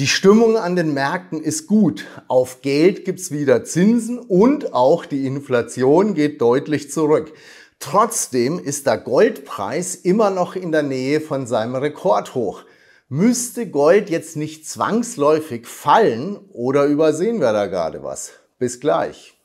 Die Stimmung an den Märkten ist gut. Auf Geld gibt es wieder Zinsen und auch die Inflation geht deutlich zurück. Trotzdem ist der Goldpreis immer noch in der Nähe von seinem Rekordhoch. Müsste Gold jetzt nicht zwangsläufig fallen oder übersehen wir da gerade was? Bis gleich.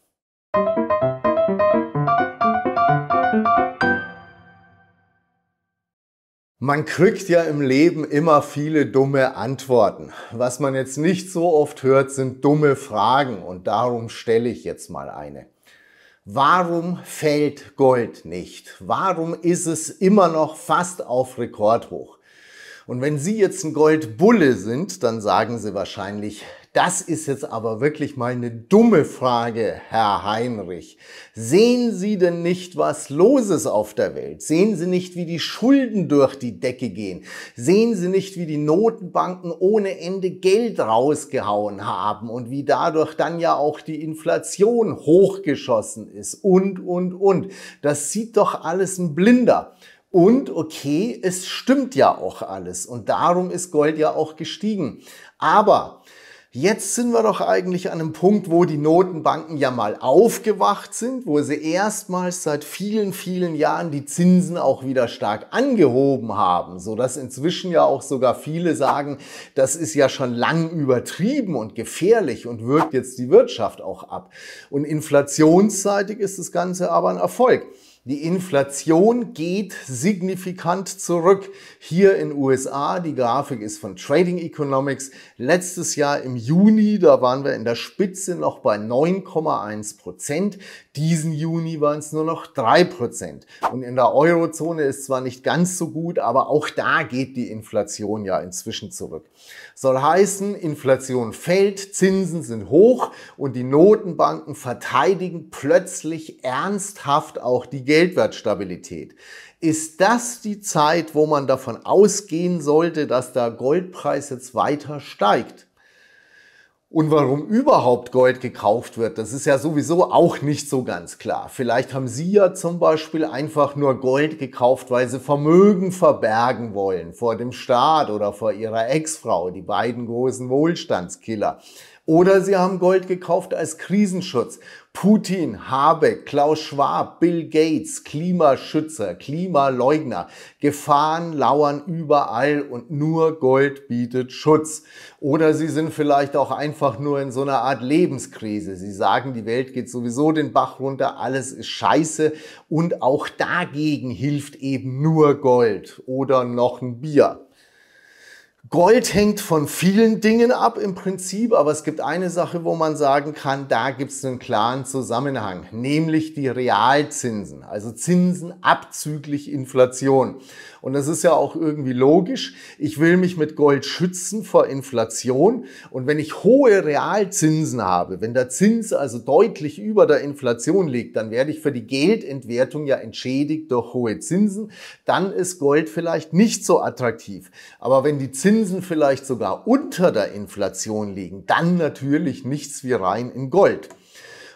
Man kriegt ja im Leben immer viele dumme Antworten. Was man jetzt nicht so oft hört, sind dumme Fragen und darum stelle ich jetzt mal eine. Warum fällt Gold nicht? Warum ist es immer noch fast auf Rekordhoch? Und wenn Sie jetzt ein Goldbulle sind, dann sagen Sie wahrscheinlich, das ist jetzt aber wirklich mal eine dumme Frage, Herr Heinrich. Sehen Sie denn nicht, was los ist auf der Welt? Sehen Sie nicht, wie die Schulden durch die Decke gehen? Sehen Sie nicht, wie die Notenbanken ohne Ende Geld rausgehauen haben und wie dadurch dann ja auch die Inflation hochgeschossen ist und, und, und. Das sieht doch alles ein Blinder. Und okay, es stimmt ja auch alles und darum ist Gold ja auch gestiegen. Aber Jetzt sind wir doch eigentlich an einem Punkt, wo die Notenbanken ja mal aufgewacht sind, wo sie erstmals seit vielen, vielen Jahren die Zinsen auch wieder stark angehoben haben, so dass inzwischen ja auch sogar viele sagen, das ist ja schon lang übertrieben und gefährlich und wirkt jetzt die Wirtschaft auch ab. Und inflationsseitig ist das Ganze aber ein Erfolg. Die Inflation geht signifikant zurück. Hier in USA, die Grafik ist von Trading Economics. Letztes Jahr im Juni, da waren wir in der Spitze noch bei 9,1 Prozent. Diesen Juni waren es nur noch 3 Prozent. Und in der Eurozone ist zwar nicht ganz so gut, aber auch da geht die Inflation ja inzwischen zurück. Soll heißen, Inflation fällt, Zinsen sind hoch und die Notenbanken verteidigen plötzlich ernsthaft auch die Geld Geldwertstabilität. Ist das die Zeit, wo man davon ausgehen sollte, dass der Goldpreis jetzt weiter steigt? Und warum überhaupt Gold gekauft wird, das ist ja sowieso auch nicht so ganz klar. Vielleicht haben Sie ja zum Beispiel einfach nur Gold gekauft, weil Sie Vermögen verbergen wollen vor dem Staat oder vor Ihrer Ex-Frau, die beiden großen Wohlstandskiller. Oder sie haben Gold gekauft als Krisenschutz. Putin, Habeck, Klaus Schwab, Bill Gates, Klimaschützer, Klimaleugner. Gefahren lauern überall und nur Gold bietet Schutz. Oder sie sind vielleicht auch einfach nur in so einer Art Lebenskrise. Sie sagen, die Welt geht sowieso den Bach runter, alles ist scheiße und auch dagegen hilft eben nur Gold oder noch ein Bier. Gold hängt von vielen Dingen ab im Prinzip, aber es gibt eine Sache, wo man sagen kann, da gibt es einen klaren Zusammenhang, nämlich die Realzinsen, also Zinsen abzüglich Inflation. Und das ist ja auch irgendwie logisch. Ich will mich mit Gold schützen vor Inflation. Und wenn ich hohe Realzinsen habe, wenn der Zins also deutlich über der Inflation liegt, dann werde ich für die Geldentwertung ja entschädigt durch hohe Zinsen. Dann ist Gold vielleicht nicht so attraktiv. Aber wenn die Zinsen vielleicht sogar unter der Inflation liegen, dann natürlich nichts wie rein in Gold.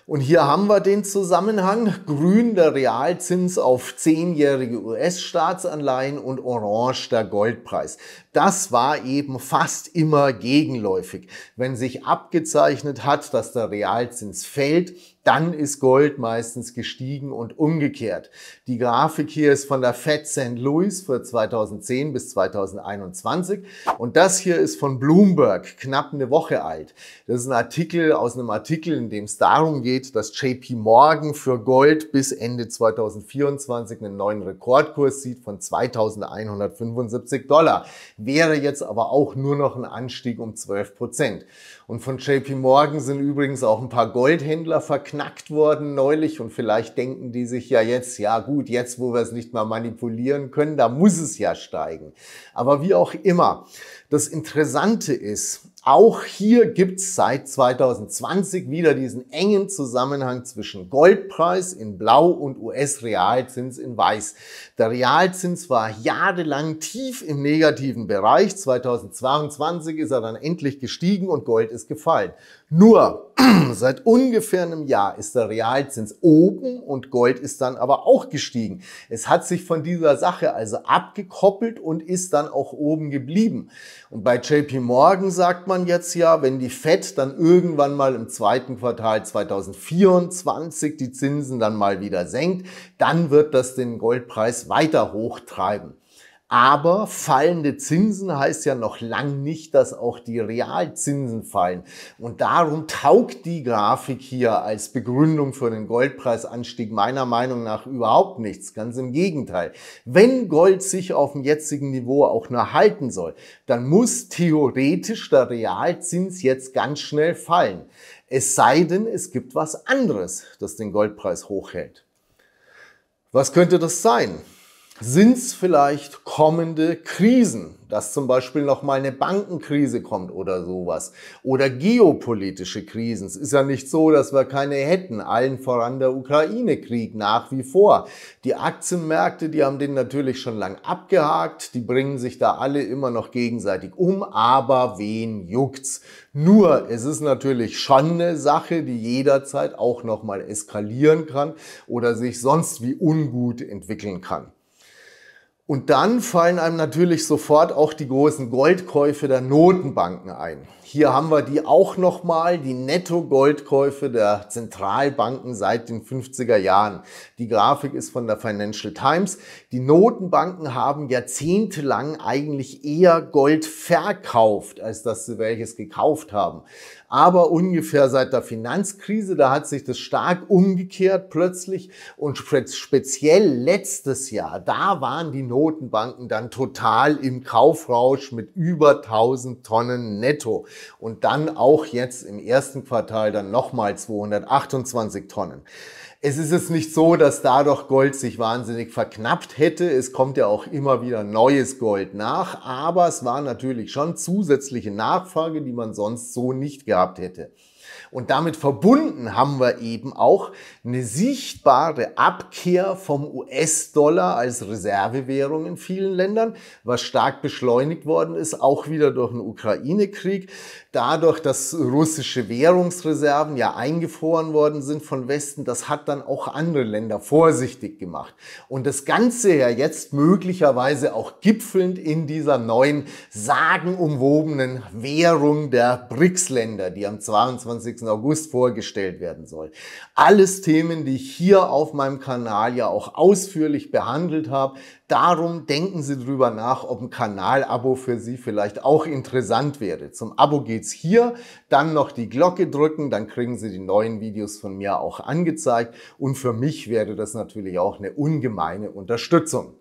Und hier haben wir den Zusammenhang. Grün der Realzins auf 10-jährige US-Staatsanleihen und orange der Goldpreis. Das war eben fast immer gegenläufig. Wenn sich abgezeichnet hat, dass der Realzins fällt, dann ist Gold meistens gestiegen und umgekehrt. Die Grafik hier ist von der Fed St. Louis für 2010 bis 2021 und das hier ist von Bloomberg, knapp eine Woche alt. Das ist ein Artikel aus einem Artikel, in dem es darum geht, dass JP Morgan für Gold bis Ende 2024 einen neuen Rekordkurs sieht von 2175 Dollar. Wäre jetzt aber auch nur noch ein Anstieg um 12 Prozent. Und von JP Morgan sind übrigens auch ein paar Goldhändler verknackt worden neulich. Und vielleicht denken die sich ja jetzt, ja gut, jetzt wo wir es nicht mal manipulieren können, da muss es ja steigen. Aber wie auch immer, das Interessante ist, auch hier gibt es seit 2020 wieder diesen engen Zusammenhang zwischen Goldpreis in Blau und US-Realzins in Weiß. Der Realzins war jahrelang tief im negativen Bereich. 2022 ist er dann endlich gestiegen und Gold ist gefallen. Nur seit ungefähr einem Jahr ist der Realzins oben und Gold ist dann aber auch gestiegen. Es hat sich von dieser Sache also abgekoppelt und ist dann auch oben geblieben. Und bei JP Morgan sagt man jetzt ja, wenn die Fed dann irgendwann mal im zweiten Quartal 2024 die Zinsen dann mal wieder senkt, dann wird das den Goldpreis weiter hochtreiben. Aber fallende Zinsen heißt ja noch lang nicht, dass auch die Realzinsen fallen. Und darum taugt die Grafik hier als Begründung für den Goldpreisanstieg meiner Meinung nach überhaupt nichts. Ganz im Gegenteil. Wenn Gold sich auf dem jetzigen Niveau auch nur halten soll, dann muss theoretisch der Realzins jetzt ganz schnell fallen. Es sei denn, es gibt was anderes, das den Goldpreis hochhält. Was könnte das sein? Sind es vielleicht kommende Krisen, dass zum Beispiel nochmal eine Bankenkrise kommt oder sowas? Oder geopolitische Krisen? Es ist ja nicht so, dass wir keine hätten. Allen voran der Ukraine-Krieg nach wie vor. Die Aktienmärkte, die haben den natürlich schon lang abgehakt. Die bringen sich da alle immer noch gegenseitig um. Aber wen juckt's? Nur, es ist natürlich schon eine Sache, die jederzeit auch nochmal eskalieren kann oder sich sonst wie ungut entwickeln kann. Und dann fallen einem natürlich sofort auch die großen Goldkäufe der Notenbanken ein. Hier haben wir die auch nochmal, die Netto-Goldkäufe der Zentralbanken seit den 50er Jahren. Die Grafik ist von der Financial Times. Die Notenbanken haben jahrzehntelang eigentlich eher Gold verkauft, als dass sie welches gekauft haben. Aber ungefähr seit der Finanzkrise, da hat sich das stark umgekehrt plötzlich und speziell letztes Jahr, da waren die Notenbanken Notenbanken dann total im Kaufrausch mit über 1000 Tonnen netto und dann auch jetzt im ersten Quartal dann nochmal 228 Tonnen. Es ist es nicht so, dass dadurch Gold sich wahnsinnig verknappt hätte. Es kommt ja auch immer wieder neues Gold nach, aber es war natürlich schon zusätzliche Nachfrage, die man sonst so nicht gehabt hätte. Und damit verbunden haben wir eben auch eine sichtbare Abkehr vom US-Dollar als Reservewährung in vielen Ländern, was stark beschleunigt worden ist, auch wieder durch den Ukraine-Krieg, dadurch, dass russische Währungsreserven ja eingefroren worden sind von Westen, das hat dann auch andere Länder vorsichtig gemacht. Und das Ganze ja jetzt möglicherweise auch gipfelnd in dieser neuen sagenumwobenen Währung der BRICS-Länder, die am 22. 27. August vorgestellt werden soll. Alles Themen, die ich hier auf meinem Kanal ja auch ausführlich behandelt habe. Darum denken Sie drüber nach, ob ein Kanalabo für Sie vielleicht auch interessant wäre. Zum Abo geht's hier, dann noch die Glocke drücken, dann kriegen Sie die neuen Videos von mir auch angezeigt und für mich wäre das natürlich auch eine ungemeine Unterstützung.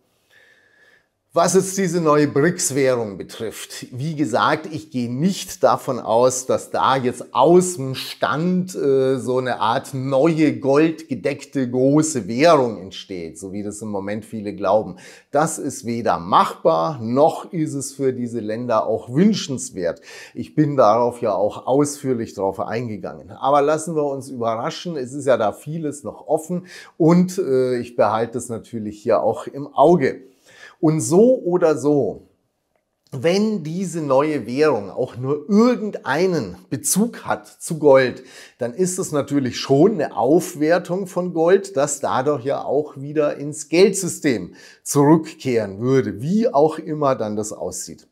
Was jetzt diese neue BRICS-Währung betrifft, wie gesagt, ich gehe nicht davon aus, dass da jetzt aus dem Stand äh, so eine Art neue goldgedeckte große Währung entsteht, so wie das im Moment viele glauben. Das ist weder machbar, noch ist es für diese Länder auch wünschenswert. Ich bin darauf ja auch ausführlich drauf eingegangen. Aber lassen wir uns überraschen, es ist ja da vieles noch offen und äh, ich behalte es natürlich hier auch im Auge. Und so oder so, wenn diese neue Währung auch nur irgendeinen Bezug hat zu Gold, dann ist es natürlich schon eine Aufwertung von Gold, das dadurch ja auch wieder ins Geldsystem zurückkehren würde, wie auch immer dann das aussieht.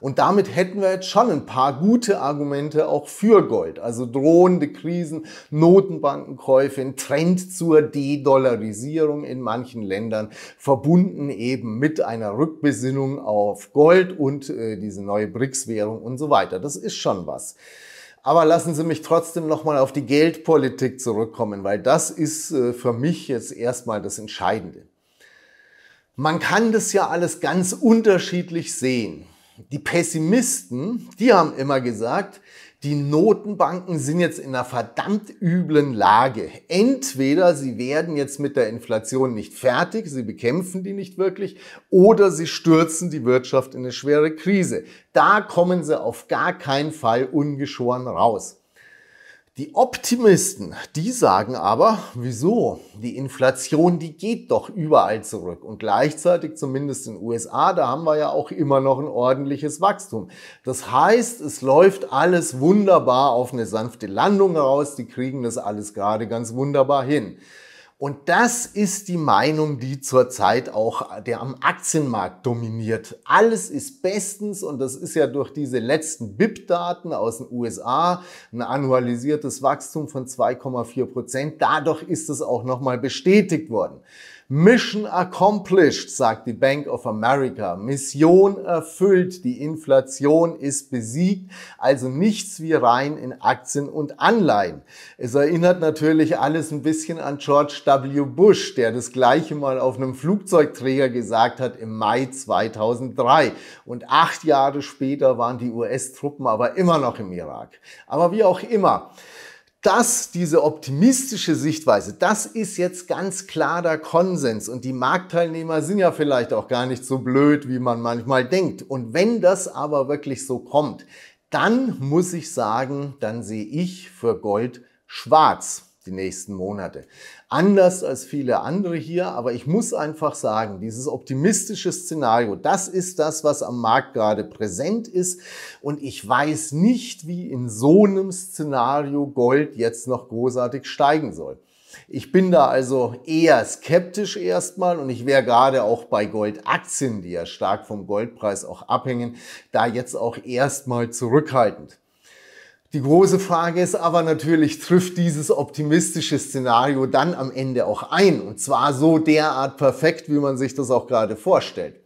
Und damit hätten wir jetzt schon ein paar gute Argumente auch für Gold. Also drohende Krisen, Notenbankenkäufe, ein Trend zur De-Dollarisierung in manchen Ländern, verbunden eben mit einer Rückbesinnung auf Gold und äh, diese neue BRICS-Währung und so weiter. Das ist schon was. Aber lassen Sie mich trotzdem nochmal auf die Geldpolitik zurückkommen, weil das ist äh, für mich jetzt erstmal das Entscheidende. Man kann das ja alles ganz unterschiedlich sehen. Die Pessimisten, die haben immer gesagt, die Notenbanken sind jetzt in einer verdammt üblen Lage. Entweder sie werden jetzt mit der Inflation nicht fertig, sie bekämpfen die nicht wirklich, oder sie stürzen die Wirtschaft in eine schwere Krise. Da kommen sie auf gar keinen Fall ungeschoren raus. Die Optimisten, die sagen aber, wieso? Die Inflation, die geht doch überall zurück. Und gleichzeitig, zumindest in den USA, da haben wir ja auch immer noch ein ordentliches Wachstum. Das heißt, es läuft alles wunderbar auf eine sanfte Landung raus. Die kriegen das alles gerade ganz wunderbar hin. Und das ist die Meinung, die zurzeit auch der am Aktienmarkt dominiert. Alles ist bestens und das ist ja durch diese letzten BIP-Daten aus den USA ein annualisiertes Wachstum von 2,4 Prozent. Dadurch ist es auch nochmal bestätigt worden. Mission accomplished, sagt die Bank of America. Mission erfüllt, die Inflation ist besiegt, also nichts wie rein in Aktien und Anleihen. Es erinnert natürlich alles ein bisschen an George W. Bush, der das gleiche mal auf einem Flugzeugträger gesagt hat im Mai 2003. Und acht Jahre später waren die US-Truppen aber immer noch im Irak. Aber wie auch immer. Das, diese optimistische Sichtweise, das ist jetzt ganz klar der Konsens und die Marktteilnehmer sind ja vielleicht auch gar nicht so blöd, wie man manchmal denkt. Und wenn das aber wirklich so kommt, dann muss ich sagen, dann sehe ich für Gold schwarz die nächsten Monate anders als viele andere hier, aber ich muss einfach sagen, dieses optimistische Szenario, das ist das, was am Markt gerade präsent ist und ich weiß nicht, wie in so einem Szenario Gold jetzt noch großartig steigen soll. Ich bin da also eher skeptisch erstmal und ich wäre gerade auch bei Goldaktien, die ja stark vom Goldpreis auch abhängen, da jetzt auch erstmal zurückhaltend. Die große Frage ist aber natürlich, trifft dieses optimistische Szenario dann am Ende auch ein? Und zwar so derart perfekt, wie man sich das auch gerade vorstellt.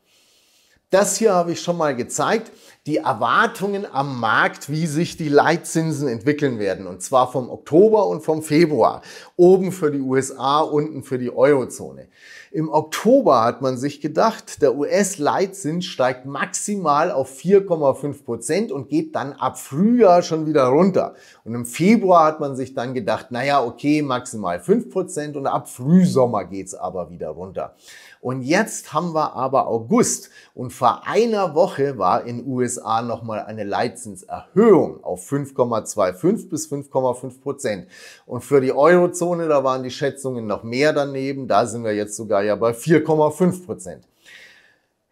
Das hier habe ich schon mal gezeigt die Erwartungen am Markt, wie sich die Leitzinsen entwickeln werden. Und zwar vom Oktober und vom Februar. Oben für die USA, unten für die Eurozone. Im Oktober hat man sich gedacht, der US-Leitzins steigt maximal auf 4,5 Prozent und geht dann ab Frühjahr schon wieder runter. Und im Februar hat man sich dann gedacht, naja, okay, maximal 5 Prozent und ab Frühsommer geht es aber wieder runter. Und jetzt haben wir aber August und vor einer Woche war in USA USA nochmal eine Leitzinserhöhung auf 5,25 bis 5,5 Prozent. Und für die Eurozone, da waren die Schätzungen noch mehr daneben, da sind wir jetzt sogar ja bei 4,5 Prozent.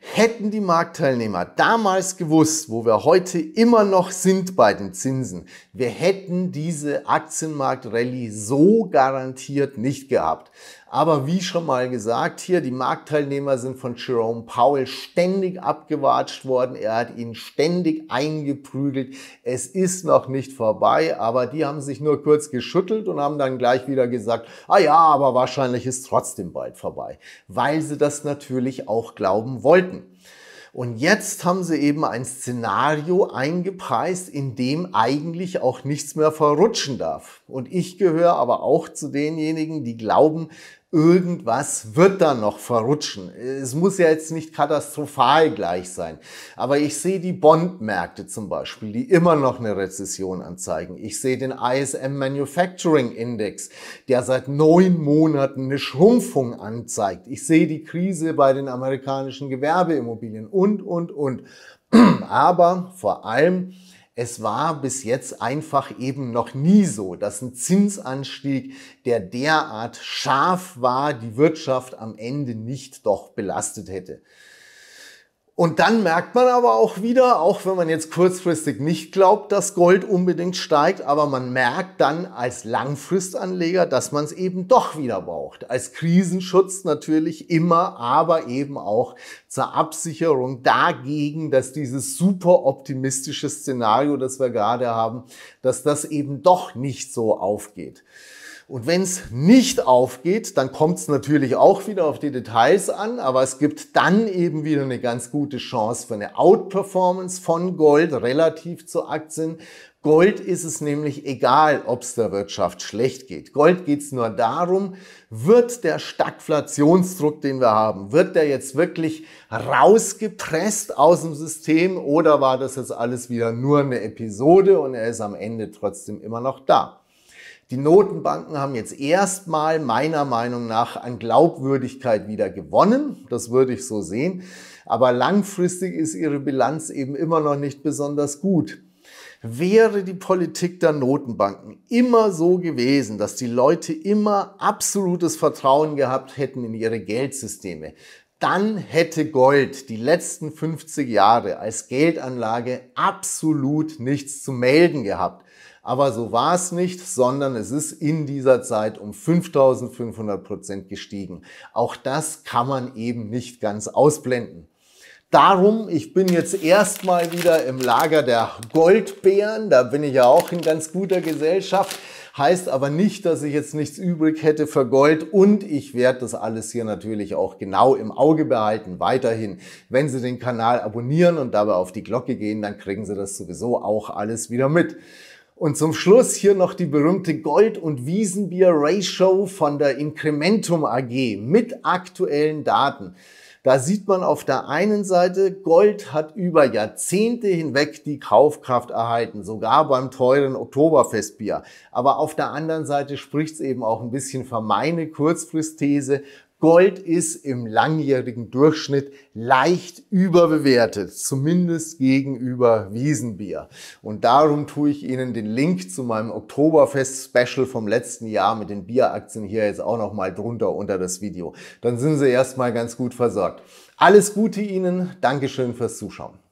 Hätten die Marktteilnehmer damals gewusst, wo wir heute immer noch sind bei den Zinsen, wir hätten diese Aktienmarktrallye so garantiert nicht gehabt. Aber wie schon mal gesagt, hier die Marktteilnehmer sind von Jerome Powell ständig abgewatscht worden. Er hat ihnen ständig eingeprügelt. Es ist noch nicht vorbei, aber die haben sich nur kurz geschüttelt und haben dann gleich wieder gesagt, ah ja, aber wahrscheinlich ist trotzdem bald vorbei, weil sie das natürlich auch glauben wollten. Und jetzt haben sie eben ein Szenario eingepreist, in dem eigentlich auch nichts mehr verrutschen darf. Und ich gehöre aber auch zu denjenigen, die glauben, irgendwas wird da noch verrutschen. Es muss ja jetzt nicht katastrophal gleich sein. Aber ich sehe die Bondmärkte zum Beispiel, die immer noch eine Rezession anzeigen. Ich sehe den ISM Manufacturing Index, der seit neun Monaten eine Schrumpfung anzeigt. Ich sehe die Krise bei den amerikanischen Gewerbeimmobilien und, und, und. Aber vor allem es war bis jetzt einfach eben noch nie so, dass ein Zinsanstieg, der derart scharf war, die Wirtschaft am Ende nicht doch belastet hätte. Und dann merkt man aber auch wieder, auch wenn man jetzt kurzfristig nicht glaubt, dass Gold unbedingt steigt, aber man merkt dann als Langfristanleger, dass man es eben doch wieder braucht. Als Krisenschutz natürlich immer, aber eben auch zur Absicherung dagegen, dass dieses super optimistische Szenario, das wir gerade haben, dass das eben doch nicht so aufgeht. Und wenn es nicht aufgeht, dann kommt es natürlich auch wieder auf die Details an, aber es gibt dann eben wieder eine ganz gute Chance für eine Outperformance von Gold relativ zu Aktien. Gold ist es nämlich egal, ob es der Wirtschaft schlecht geht. Gold geht es nur darum, wird der Stagflationsdruck, den wir haben, wird der jetzt wirklich rausgepresst aus dem System oder war das jetzt alles wieder nur eine Episode und er ist am Ende trotzdem immer noch da? Die Notenbanken haben jetzt erstmal meiner Meinung nach an Glaubwürdigkeit wieder gewonnen. Das würde ich so sehen. Aber langfristig ist ihre Bilanz eben immer noch nicht besonders gut. Wäre die Politik der Notenbanken immer so gewesen, dass die Leute immer absolutes Vertrauen gehabt hätten in ihre Geldsysteme, dann hätte Gold die letzten 50 Jahre als Geldanlage absolut nichts zu melden gehabt. Aber so war es nicht, sondern es ist in dieser Zeit um 5500 Prozent gestiegen. Auch das kann man eben nicht ganz ausblenden. Darum, ich bin jetzt erstmal wieder im Lager der Goldbären, da bin ich ja auch in ganz guter Gesellschaft. Heißt aber nicht, dass ich jetzt nichts übrig hätte für Gold und ich werde das alles hier natürlich auch genau im Auge behalten. Weiterhin, wenn Sie den Kanal abonnieren und dabei auf die Glocke gehen, dann kriegen Sie das sowieso auch alles wieder mit. Und zum Schluss hier noch die berühmte Gold- und Wiesenbier-Ratio von der Incrementum AG mit aktuellen Daten. Da sieht man auf der einen Seite, Gold hat über Jahrzehnte hinweg die Kaufkraft erhalten, sogar beim teuren Oktoberfestbier. Aber auf der anderen Seite spricht es eben auch ein bisschen für meine Kurzfristthese, Gold ist im langjährigen Durchschnitt leicht überbewertet, zumindest gegenüber Wiesenbier. Und darum tue ich Ihnen den Link zu meinem Oktoberfest-Special vom letzten Jahr mit den Bieraktien hier jetzt auch nochmal drunter unter das Video. Dann sind Sie erstmal ganz gut versorgt. Alles Gute Ihnen, Dankeschön fürs Zuschauen.